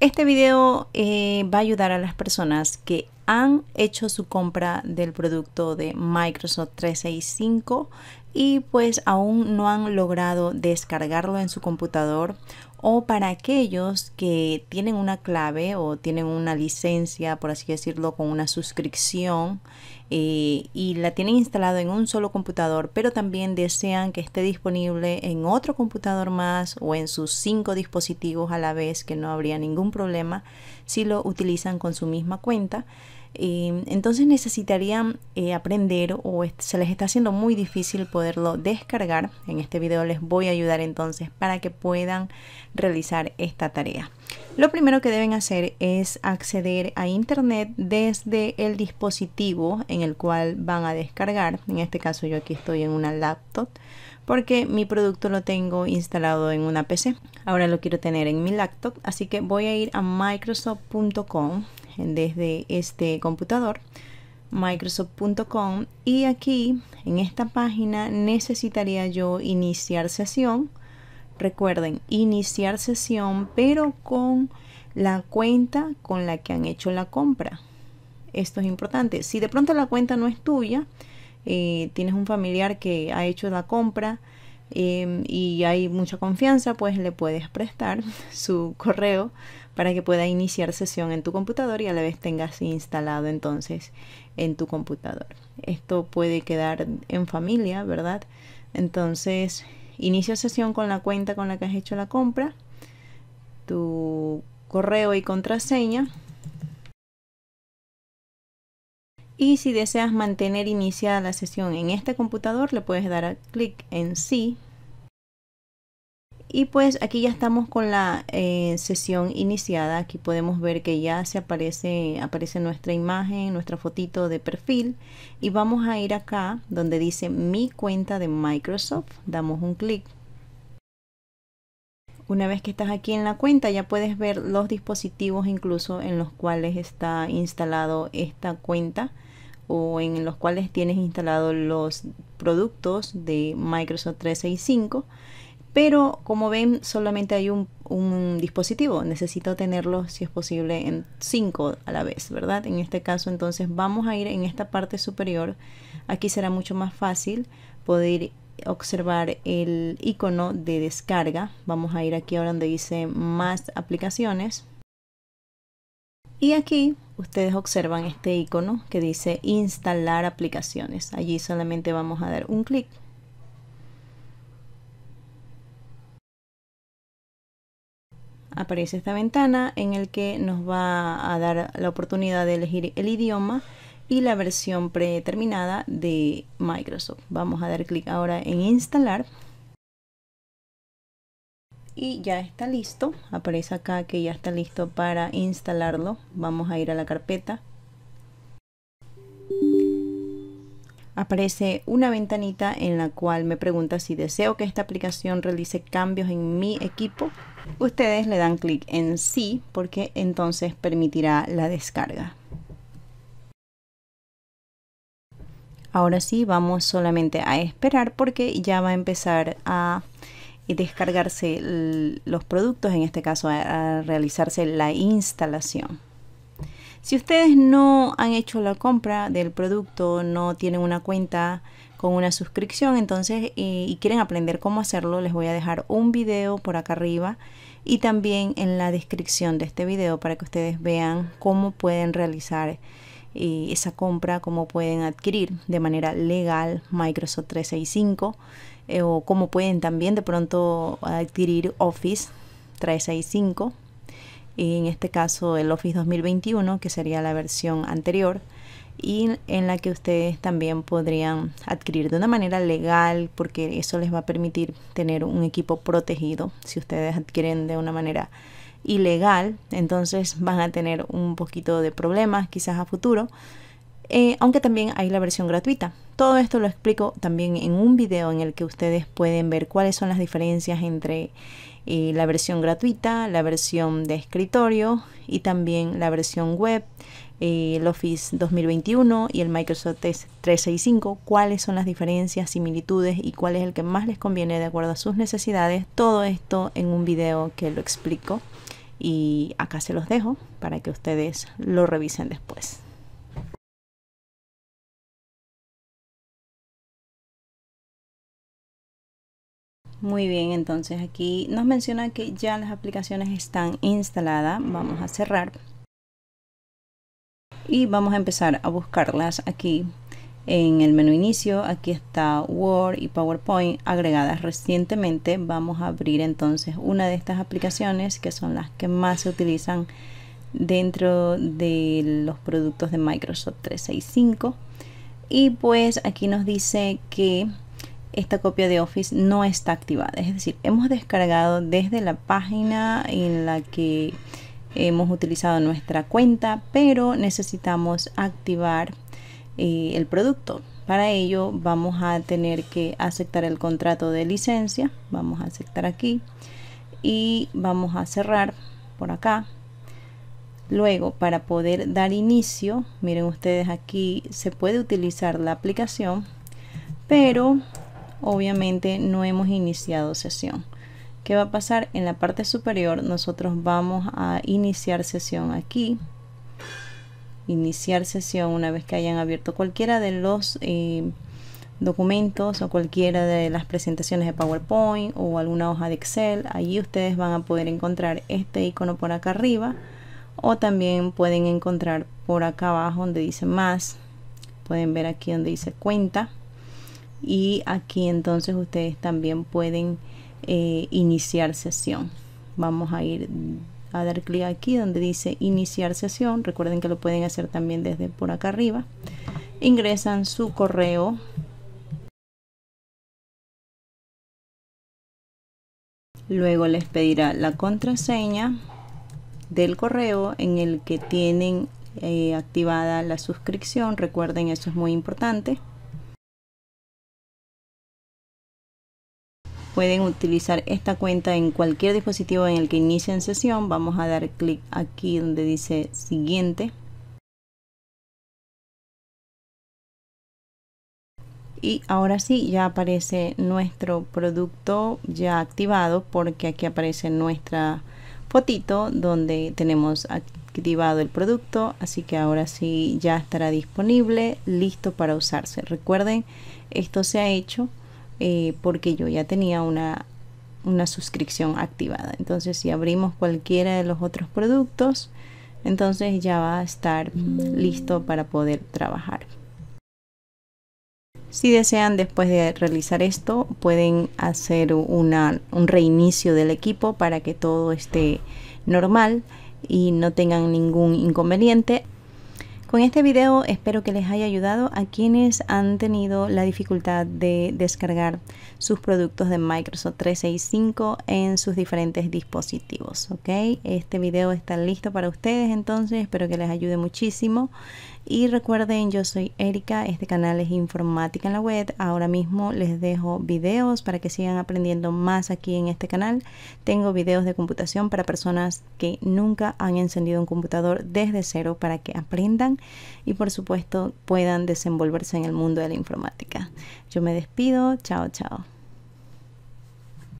Este video eh, va a ayudar a las personas que han hecho su compra del producto de Microsoft 365 y pues aún no han logrado descargarlo en su computador o para aquellos que tienen una clave o tienen una licencia, por así decirlo, con una suscripción eh, y la tienen instalado en un solo computador, pero también desean que esté disponible en otro computador más o en sus cinco dispositivos a la vez, que no habría ningún problema si lo utilizan con su misma cuenta. Eh, entonces necesitarían eh, aprender o se les está haciendo muy difícil poderlo descargar. En este video les voy a ayudar entonces para que puedan realizar esta tarea. Lo primero que deben hacer es acceder a Internet desde el dispositivo en el cual van a descargar. En este caso yo aquí estoy en una laptop porque mi producto lo tengo instalado en una PC. Ahora lo quiero tener en mi laptop, así que voy a ir a microsoft.com desde este computador microsoft.com y aquí en esta página necesitaría yo iniciar sesión Recuerden, iniciar sesión pero con la cuenta con la que han hecho la compra. Esto es importante. Si de pronto la cuenta no es tuya, eh, tienes un familiar que ha hecho la compra em, y hay mucha confianza, pues le puedes prestar su correo para que pueda iniciar sesión en tu computador y a la vez tengas instalado entonces en tu computador. Esto puede quedar en familia, ¿verdad? Entonces, Inicia sesión con la cuenta con la que has hecho la compra, tu correo y contraseña. Y si deseas mantener iniciada la sesión en este computador, le puedes dar clic en sí y pues aquí ya estamos con la eh, sesión iniciada. Aquí podemos ver que ya se aparece, aparece nuestra imagen, nuestra fotito de perfil. Y vamos a ir acá donde dice mi cuenta de Microsoft. Damos un clic. Una vez que estás aquí en la cuenta ya puedes ver los dispositivos incluso en los cuales está instalado esta cuenta o en los cuales tienes instalados los productos de Microsoft 365. Pero como ven, solamente hay un, dispositivo. Necesito tenerlo, si es posible, en cinco a la vez, ¿verdad? En este caso, entonces vamos a ir en esta parte superior. Aquí será mucho más fácil poder observar el icono de descarga. Vamos a ir aquí ahora donde dice más aplicaciones. Y aquí ustedes observan este icono que dice instalar aplicaciones. Allí solamente vamos a dar un clic aparece esta ventana en el que nos va a dar la oportunidad de elegir el idioma y la versión predeterminada de Microsoft. Vamos a dar clic ahora en instalar y ya está listo. Aparece acá que ya está listo para instalarlo. Vamos a ir a la carpeta. Aparece una ventanita en la cual me pregunta si deseo que esta aplicación realice cambios en mi equipo ustedes le dan clic en sí porque entonces permitirá la descarga. Ahora sí, vamos solamente a esperar porque ya va a empezar a descargarse los productos, en este caso a realizarse la instalación. Si ustedes no han hecho la compra del producto, no tienen una cuenta con una suscripción. Entonces, y quieren aprender cómo hacerlo, les voy a dejar un video por acá arriba y también en la descripción de este video para que ustedes vean cómo pueden realizar eh, esa compra, cómo pueden adquirir de manera legal Microsoft 365 eh, o cómo pueden también de pronto adquirir Office 365 en este caso el Office 2021, que sería la versión anterior, y en la que ustedes también podrían adquirir de una manera legal porque eso les va a permitir tener un equipo protegido. Si ustedes adquieren de una manera ilegal, entonces van a tener un poquito de problemas quizás a futuro eh, aunque también hay la versión gratuita. Todo esto lo explico también en un video en el que ustedes pueden ver cuáles son las diferencias entre eh, la versión gratuita, la versión de escritorio y también la versión web, eh, el Office 2021 y el Microsoft 365, cuáles son las diferencias, similitudes y cuál es el que más les conviene de acuerdo a sus necesidades. Todo esto en un video que lo explico y acá se los dejo para que ustedes lo revisen después. Muy bien, entonces aquí nos menciona que ya las aplicaciones están instaladas. Vamos a cerrar. Y vamos a empezar a buscarlas aquí en el menú inicio. Aquí está Word y PowerPoint agregadas recientemente. Vamos a abrir entonces una de estas aplicaciones que son las que más se utilizan dentro de los productos de Microsoft 365. Y pues aquí nos dice que esta copia de Office no está activada. Es decir, hemos descargado desde la página en la que hemos utilizado nuestra cuenta, pero necesitamos activar eh, el producto. Para ello vamos a tener que aceptar el contrato de licencia. Vamos a aceptar aquí y vamos a cerrar por acá. Luego, para poder dar inicio, miren ustedes aquí, se puede utilizar la aplicación, pero obviamente no hemos iniciado sesión. ¿Qué va a pasar? En la parte superior nosotros vamos a iniciar sesión aquí. Iniciar sesión una vez que hayan abierto cualquiera de los eh, documentos o cualquiera de las presentaciones de PowerPoint o alguna hoja de Excel. Allí ustedes van a poder encontrar este icono por acá arriba o también pueden encontrar por acá abajo donde dice más. Pueden ver aquí donde dice cuenta y aquí entonces ustedes también pueden eh, iniciar sesión vamos a ir a dar clic aquí donde dice iniciar sesión recuerden que lo pueden hacer también desde por acá arriba ingresan su correo luego les pedirá la contraseña del correo en el que tienen eh, activada la suscripción recuerden eso es muy importante Pueden utilizar esta cuenta en cualquier dispositivo en el que inicien sesión. Vamos a dar clic aquí donde dice siguiente. Y ahora sí, ya aparece nuestro producto ya activado porque aquí aparece nuestra fotito donde tenemos activado el producto. Así que ahora sí ya estará disponible, listo para usarse. Recuerden, esto se ha hecho eh, porque yo ya tenía una, una suscripción activada. Entonces si abrimos cualquiera de los otros productos, entonces ya va a estar listo para poder trabajar. Si desean, después de realizar esto, pueden hacer un reinicio del equipo para que todo esté normal y no tengan ningún inconveniente. Con este video espero que les haya ayudado a quienes han tenido la dificultad de descargar sus productos de Microsoft 365 en sus diferentes dispositivos. Este video está listo para ustedes entonces, espero que les ayude muchísimo y recuerden, yo soy Erika, este canal es Informática en la Web. Ahora mismo les dejo videos para que sigan aprendiendo más aquí en este canal. Tengo videos de computación para personas que nunca han encendido un computador desde cero para que aprendan y por supuesto puedan desenvolverse en el mundo de la informática. Yo me despido, chao chao.